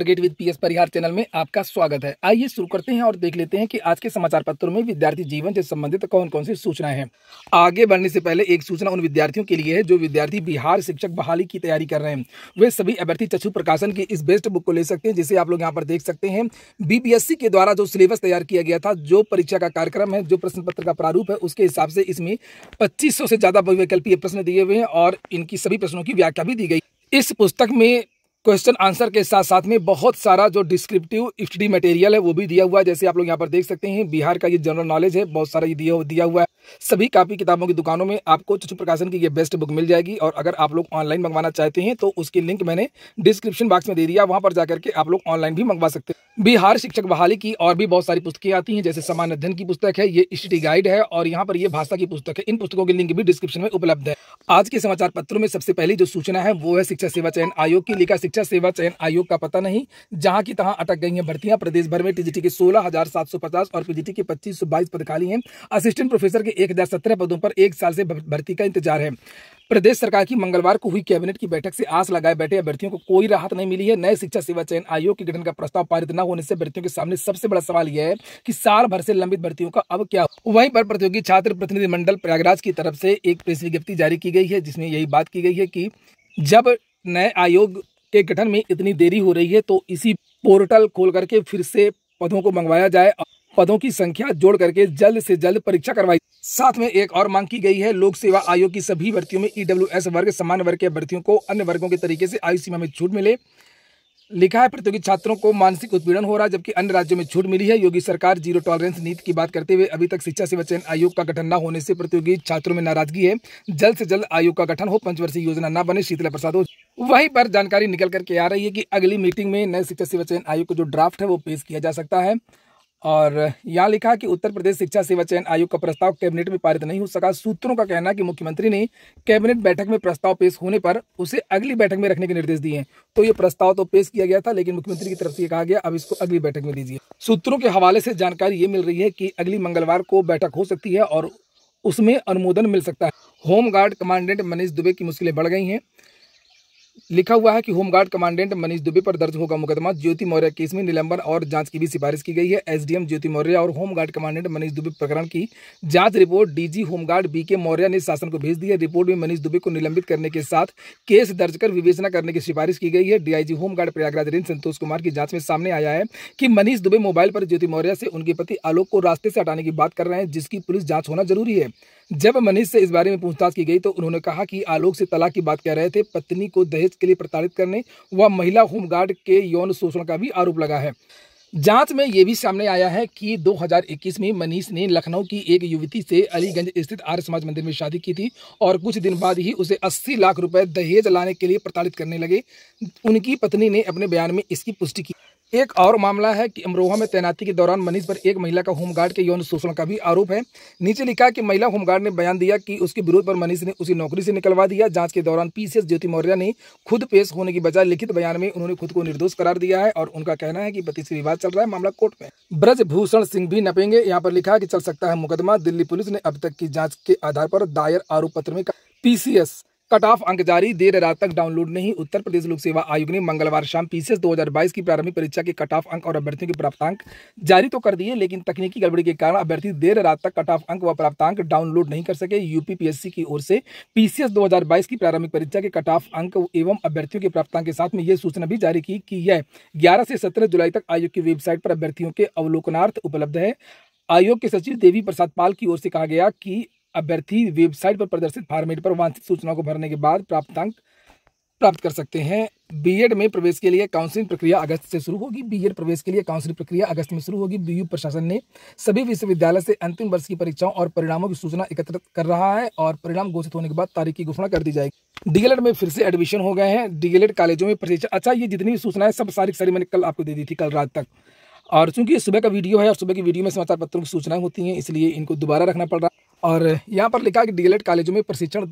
cricket with P S Parihar channel में आपका स्वागत है आइए शुरू करते हैं और देख लेते हैं कि आज के समाचार पत्रों में विद्यार्थी जीवन से संबंधित कौन कौन सी सूचनाएं हैं आगे बढ़ने से पहले एक सूचना उन विद्यार्थियों के लिए है जो विद्यार्थी बिहार शिक्षक बहाली की तैयारी कर रहे हैं वे सभी अभ्यर्थी चक्षु प्रकाशन की इस बेस्ट बुक को ले सकते हैं जिसे आप लोग यहाँ पर देख सकते हैं बीपीएससी के द्वारा जो सिलेबस तैयार किया गया था जो परीक्षा का कार्यक्रम है जो प्रश्न पत्र का प्रारूप है उसके हिसाब से इसमें पच्चीस से ज्यादा बहुविकल्पीय प्रश्न दिए हुए हैं और इनकी सभी प्रश्नों की व्याख्या भी दी गई इस पुस्तक में क्वेश्चन आंसर के साथ साथ में बहुत सारा जो डिस्क्रिप्टिव स्टडी मटेरियल है वो भी दिया हुआ है जैसे आप लोग यहाँ पर देख सकते हैं बिहार का ये जनरल नॉलेज है बहुत सारा ये दिया हुआ है सभी कापी किताबों की दुकानों में आपको चुचु प्रकाशन की ये बेस्ट बुक मिल जाएगी और अगर आप लोग ऑनलाइन मंगवाना चाहते हैं तो उसकी लिंक मैंने डिस्क्रिप्शन बॉक्स में दे दिया वहाँ पर जाकर के आप लोग ऑनलाइन भी मंगवा सकते हैं बिहार शिक्षक बहाली की और भी बहुत सारी पुस्तकें आती हैं जैसे सामान्य अध्ययन की पुस्तक है ये स्टडी गाइड है और यहाँ पर ये भाषा की पुस्तक है इन पुस्तकों की लिंक भी डिस्क्रिप्शन में उपलब्ध है आज के समाचार पत्रों में सबसे पहली जो सूचना है वो है शिक्षा सेवा चयन आयोग की लिखा शिक्षा सेवा चयन आयोग का पता नहीं जहाँ की तहाँ अटक गई है भर्तियां प्रदेश भर में टीजीटी के सोलह और पीजीटी के पच्चीस सौ बाईस पद खाली है असिस्टेंट प्रोफेसर के एक हजार सत्रह पदों पर एक साल से भर्ती का इंतजार है प्रदेश सरकार की मंगलवार को हुई कैबिनेट की बैठक से आस लगाए बैठे अभ्यर्थियों को कोई राहत नहीं मिली है नए शिक्षा सेवा चयन आयोग के गठन का प्रस्ताव पारित न होने से अभ्यर्थियों के सामने सबसे बड़ा सवाल यह है कि साल भर से लंबित भर्तियों का अब क्या वहीं पर प्रतियोगी छात्र प्रतिनिधि मंडल प्रयागराज की तरफ से एक प्रेस विज्ञप्ति जारी की गई है जिसमें यही बात की गई है की जब नए आयोग के गठन में इतनी देरी हो रही है तो इसी पोर्टल खोल करके फिर से पदों को मंगवाया जाए पदों की संख्या जोड़ करके जल्द से जल्द परीक्षा करवाई साथ में एक और मांग की गई है लोक सेवा आयोग की सभी भर्तियों में ईडब्ल्यूएस e वर्ग समान वर्ग के भर्तियों को अन्य वर्गों के तरीके से आयु सीमा में छूट मिले लिखा है प्रतियोगी छात्रों को मानसिक उत्पीड़न हो रहा है जबकि अन्य राज्यों में छूट मिली है योगी सरकार जीरो टॉलरेंस नीति की बात करते हुए अभी तक शिक्षा सेवा चयन आयोग का गठन न होने से प्रतियोगी छात्रों में नाराजगी है जल्द से जल्द आयोग का गठन हो पंचवर्षीय योजना न बने शीतला प्रसाद हो वहीं पर जानकारी निकल करके आ रही है कि अगली मीटिंग में नए शिक्षा सेवा चयन आयोग का जो ड्राफ्ट है वो पेश किया जा सकता है और यहाँ लिखा कि उत्तर प्रदेश शिक्षा सेवा चयन आयोग का प्रस्ताव कैबिनेट में पारित नहीं हो सका सूत्रों का कहना कि मुख्यमंत्री ने कैबिनेट बैठक में प्रस्ताव पेश होने पर उसे अगली बैठक में रखने के निर्देश दिए हैं तो ये प्रस्ताव तो पेश किया गया था लेकिन मुख्यमंत्री की तरफ से कहा गया अब इसको अगली बैठक में दीजिए सूत्रों के हवाले से जानकारी ये मिल रही है कि अगली मंगलवार को बैठक हो सकती है और उसमें अनुमोदन मिल सकता है होमगार्ड कमांडेंट मनीष दुबे की मुश्किलें बढ़ गई हैं लिखा हुआ है कि होमगार्ड कमांडेंट मनीष दुबे पर दर्ज होगा मुकदमा ज्योति मौर्य केस में निलंबन और जांच की भी सिफारिश की गई है एसडीएम ज्योति मौर्य और होमगार्ड कमांडेंट मनीष दुबे प्रकरण की जांच रिपोर्ट डीजी होमगार्ड बी के मौर्य ने शासन को भेज दी है रिपोर्ट में मनीष दुबे को निलंबित करने के साथ केस दर्ज कर विवेचना करने की सिफारिश की गई है डीआईजी होमगार्ड प्रयागराज रेन संतोष कुमार की जांच में सामने आया है कि मनीष दुबे मोबाइल पर ज्योति मौर्य से उनके पति आलोक को रास्ते से हटाने की बात कर रहे हैं जिसकी पुलिस जांच होना जरूरी है जब मनीष से इस बारे में पूछताछ की गई तो उन्होंने कहा कि आलोक से तलाक की बात कह रहे थे पत्नी को दहेज के लिए प्रताड़ित करने व महिला होमगार्ड के यौन शोषण का भी आरोप लगा है जांच में ये भी सामने आया है कि 2021 में मनीष ने लखनऊ की एक युवती से अलीगंज स्थित आर्य समाज मंदिर में शादी की थी और कुछ दिन बाद ही उसे 80 लाख रुपए दहेज लाने के लिए प्रताड़ित करने लगे उनकी पत्नी ने अपने बयान में इसकी पुष्टि की एक और मामला है कि अमरोहा में तैनाती के दौरान मनीष पर एक महिला का होमगार्ड के यौन शोषण का भी आरोप है नीचे लिखा कि महिला होमगार्ड ने बयान दिया कि उसके विरोध पर मनीष ने उसी नौकरी से निकलवा दिया जांच के दौरान पीसीएस ज्योति मौर्य ने खुद पेश होने की बजाय लिखित बयान में उन्होंने खुद को निर्दोष करार दिया है और उनका कहना है की पति से विवाद चल रहा है मामला कोर्ट में ब्रजभूषण सिंह भी नपेंगे यहाँ पर लिखा की चल सकता है मुकदमा दिल्ली पुलिस ने अब तक की जाँच के आधार पर दायर आरोप पत्र में पीसीएस कट ऑफ अंक जारी देर रात तक डाउनलोड नहीं उत्तर प्रदेश लोक सेवा आयोग ने मंगलवार शाम पीसीएस 2022 की प्रारंभिक परीक्षा के कट ऑफ अंक और अभ्यर्थियों के प्राप्तांक जारी तो कर दिए लेकिन तकनीकी गड़बड़ी के कारण अभ्यर्थी देर रात तक कट ऑफ अंक व प्राप्तांक डाउनलोड नहीं कर सके यूपीपीएससी की ओर से पीसीएस दो की प्रारंभिक परीक्षा के कट ऑफ अंक एवं अभ्यर्थियों के प्राप्तांक के साथ में यह सूचना भी जारी की कि यह ग्यारह से सत्रह जुलाई तक आयोग की वेबसाइट पर अभ्यर्थियों के अवलोकनार्थ उपलब्ध है आयोग के सचिव देवी प्रसाद पाल की ओर से कहा गया कि अभ्यर्थी वेबसाइट पर प्रदर्शित फॉर्मेट पर वांछित सूचना को भरने के बाद अंक प्राप्त कर सकते हैं बीएड में प्रवेश के लिए काउंसलिंग प्रक्रिया अगस्त से शुरू होगी बीएड प्रवेश के लिए काउंसलिंग प्रक्रिया अगस्त में शुरू होगी बीयू प्रशासन ने सभी विश्वविद्यालय से अंतिम वर्ष की परीक्षाओं और परिणामों की सूचना एकत्रित कर रहा है और परिणाम घोषित होने के बाद तारीख की घोषणा कर दी जाएगी डीएलएड में फिर से एडमिशन हो गए हैं डीएलएड कॉलेजों में प्रशिक्षण अच्छा ये जितनी भी सूचना है सब सारी सारी मैंने कल आपको दे दी थी कल रात तक और चूंकि सुबह का वीडियो है और सुबह की वीडियो में समाचार पत्रों की सूचनाएं होती हैं इसलिए इनको दोबारा रखना पड़ रहा है और यहाँ पर लिखा कि डीएलएड कॉलेजों में प्रशिक्षण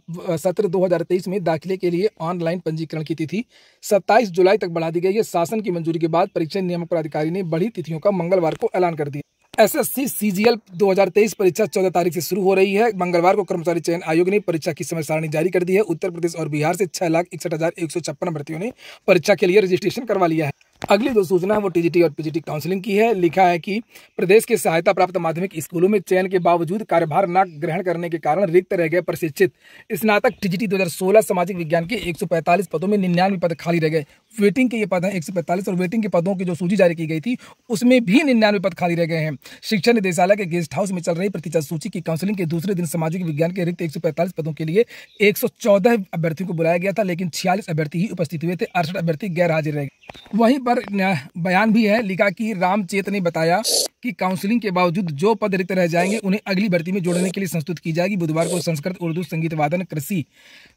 सत्र 2023 में दाखिले के लिए ऑनलाइन पंजीकरण की तिथि 27 जुलाई तक बढ़ा दी गई है शासन की मंजूरी के बाद परीक्षा नियामक प्राधिकारी ने बढ़ी तिथियों का मंगलवार को ऐलान कर दिया एसएससी सीजीएल 2023 परीक्षा 14 तारीख से शुरू हो रही है मंगलवार को कर्मचारी चयन आयोग ने परीक्षा की समय सारणी जारी कर दी है उत्तर प्रदेश और बिहार से छह लाख इकसठ हजार एक सौ छप्पन अभ्यर्थियों ने परीक्षा के लिए रजिस्ट्रेशन करवा लिया है अगली जो सूचना है वो टीजीटी और पीजीटी काउंसलिंग की है लिखा है कि प्रदेश के सहायता प्राप्त माध्यमिक स्कूलों में चयन के बावजूद कार्यभार न ग्रहण करने के कारण रिक्त रह गए प्रशिक्षित स्नातक टीजीटी 2016 सामाजिक विज्ञान के 145 पदों में निन्यानवे पद खाली रह गए वेटिंग के ये पद हैं 145 और वेटिंग के पदों की जो सूची जारी की गई थी उसमें भी निन्यानवे पद खाली रह गए हैं शिक्षा निदेशालय के गेस्ट हाउस में चल रही प्रतिशत सूची की काउंसिलिंग के दूसरे दिन सामाजिक विज्ञान के रिक्त एक पदों के लिए एक अभ्यर्थियों को बुलाया गया था लेकिन छियालीस अभ्यर्थी ही उपस्थित हुए थे अड़सठ अभ्यर्थी गैर हाजिर रह गए वहीं पर बयान भी है लिखा कि रामचेत ने बताया कि काउंसलिंग के बावजूद जो पद रिक्त रह जाएंगे उन्हें अगली भर्ती में जोड़ने के लिए संस्तुत की जाएगी बुधवार को संस्कृत उर्दू संगीत वादन कृषि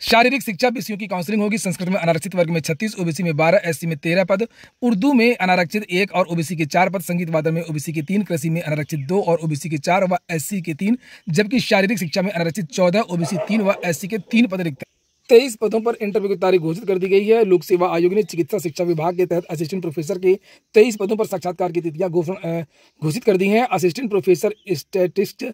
शारीरिक शिक्षा विषयों की काउंसलिंग होगी संस्कृत में अनारक्षित वर्ग में छत्तीस ओबीसी में बारह एससी में तेरह पद उर्दू में अनारक्षित एक और ओबीसी के चार पद संगीत वादन में ओबीसी के तीन कृषि में अनारक्षित दो और ओबीसी के चार व एससी के तीन जबकि शारीरिक शिक्षा में अनारक्षित चौदह ओबीसी तीन व एससी के तीन पद रिक्त तेईस पदों पर इंटरव्यू की तारीख घोषित कर दी गई है लोक सेवा आयोग ने चिकित्सा शिक्षा विभाग के तहत असिस्टेंट प्रोफेसर के तेईस पदों पर साक्षात्कार की तिथियां घोषित कर दी हैं assistant professor statist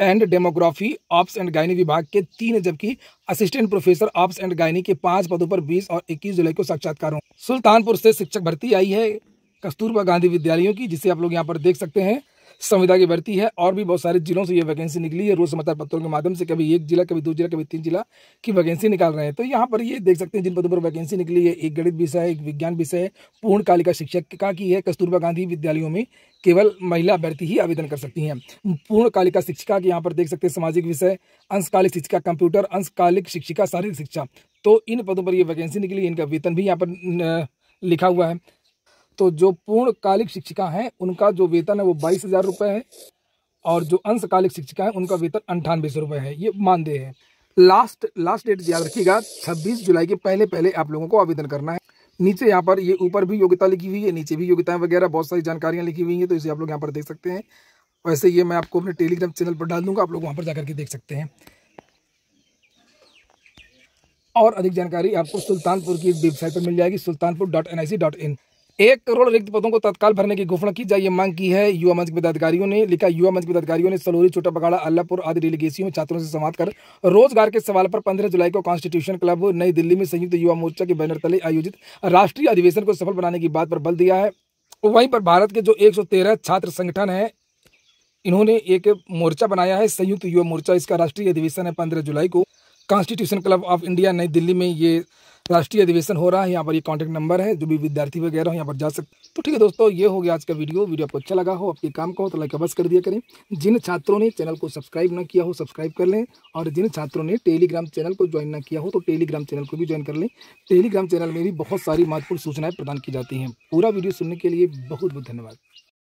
and demography obs and gynae विभाग के तीन जबकि assistant professor obs and gynae के पांच पदों पर बीस और इक्कीस जुलाई को साक्षात्कार सुल्तानपुर से शिक्षक भर्ती आई है कस्तूरबा गांधी विद्यालयों की जिसे आप लोग यहाँ पर देख सकते हैं संविदा की भर्ती है और भी बहुत सारे जिलों से ये वैकेंसी निकली है रोज समाचार पत्रों के माध्यम से कभी एक जिला कभी दो जिला कभी तीन जिला की वैकेंसी निकाल रहे हैं तो यहाँ पर ये देख सकते हैं जिन पदों पर वैकेंसी निकली है एक गणित विषय है एक विज्ञान विषय है पूर्णकालिका शिक्षक का की है कस्तूरबा गांधी विद्यालयों में केवल महिला अभ्यर्थी ही आवेदन कर सकती हैं पूर्णकालिका शिक्षिका के यहाँ पर देख सकते हैं सामाजिक विषय अंशकालिक शिक्षिका कंप्यूटर अंशकालिक शिक्षिका शारीरिक शिक्षा तो इन पदों पर ये वैकेंसी निकली इनका वेतन भी यहाँ पर लिखा हुआ है तो जो पूर्णकालिक शिक्षिका हैं उनका जो वेतन है वो बाईस हज़ार रुपये है और जो अंशकालिक शिक्षिका है उनका वेतन अंठानवे सौ रुपये है ये मानदेय है लास्ट लास्ट डेट याद रखिएगा छब्बीस जुलाई के पहले पहले आप लोगों को आवेदन करना है नीचे यहाँ पर ये ऊपर भी योग्यता लिखी हुई है नीचे भी योग्यताएं वगैरह बहुत सारी जानकारियाँ लिखी हुई हैं तो इसे आप लोग यहाँ पर देख सकते हैं वैसे ये मैं आपको अपने टेलीग्राम चैनल पर डाल दूंगा आप लोग वहाँ पर जाकर के देख सकते हैं और अधिक जानकारी आपको सुल्तानपुर की वेबसाइट पर मिल जाएगी Sultanpur dot N I C dot in एक करोड़ रिक्त पदों को तत्काल भरने की घोषणा की जाए ये मांग की है युवा मंच के पदाधिकारियों ने लिखा युवा मंच के पदाधिकारियों ने सलोरी छोटा बगाड़ा अल्लाहपुर आदि डेलीगेसी में छात्रों से संवाद कर रोजगार के सवाल पर पंद्रह जुलाई को कॉन्स्टिट्यूशन क्लब नई दिल्ली में संयुक्त युवा मोर्चा के बैनर तले आयोजित राष्ट्रीय अधिवेशन को सफल बनाने की बात पर बल दिया है वहीं पर भारत के जो एक छात्र संगठन है इन्होंने एक मोर्चा बनाया है संयुक्त युवा मोर्चा इसका राष्ट्रीय अधिवेशन है पंद्रह जुलाई को कॉन्स्टिट्यूशन क्लब ऑफ इंडिया नई दिल्ली में ये राष्ट्रीय अधिवेशन हो रहा है यहाँ पर ये कॉन्टैक्ट नंबर है जो भी विद्यार्थी वगैरह हो यहाँ पर जा सकते तो ठीक है दोस्तों ये हो गया आज का वीडियो वीडियो आपको अच्छा लगा हो आपके काम का हो तो लाइक अवश्य कर दिया करें जिन छात्रों ने चैनल को सब्सक्राइब ना किया हो सब्सक्राइब कर लें और जिन छात्रों ने टेलीग्राम चैनल को ज्वाइन ना किया हो तो टेलीग्राम चैनल को भी ज्वाइन कर लें टेलीग्राम चैनल में भी बहुत सारी महत्वपूर्ण सूचनाएँ प्रदान की जाती हैं पूरा वीडियो सुनने के लिए बहुत बहुत धन्यवाद